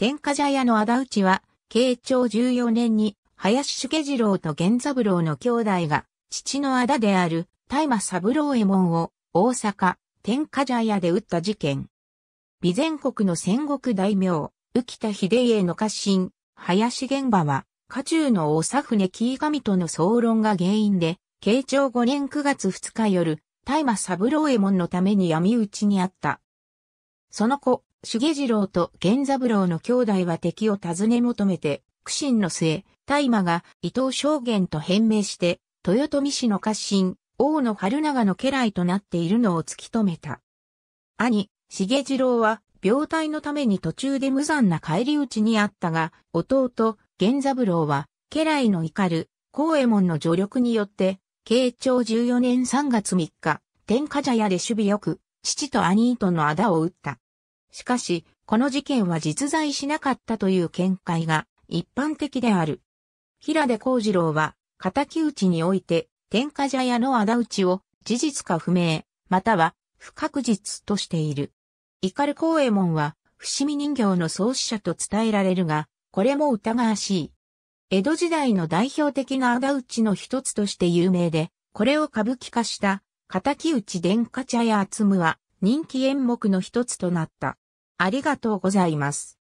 天下茶屋の仇討ちは、慶長14年に、林家次郎と源三郎の兄弟が、父の仇である、大麻三郎右衛門を、大阪、天下茶屋で撃った事件。備前国の戦国大名、浮田秀家の家臣、林玄馬は、家中の大佐船木上神との騒論が原因で、慶長5年9月2日夜、大麻三郎右衛門のために闇討ちにあった。その後、重次郎と源三郎の兄弟は敵を尋ね求めて、苦心の末、大麻が伊藤将元と変名して、豊臣氏の家臣、王の春長の家来となっているのを突き止めた。兄、重次郎は、病体のために途中で無残な帰り討ちにあったが、弟、源三郎は、家来の怒る、光右衛門の助力によって、慶長14年3月3日、天下茶屋で守備よく、父と兄との仇を打った。しかし、この事件は実在しなかったという見解が一般的である。平出幸次郎は、敵討ちにおいて、天下茶屋の仇討ちを事実か不明、または不確実としている。怒る光右衛門は、伏見人形の創始者と伝えられるが、これも疑わしい。江戸時代の代表的な仇討ちの一つとして有名で、これを歌舞伎化した、敵討ち殿下茶屋厚むは、人気演目の一つとなった。ありがとうございます。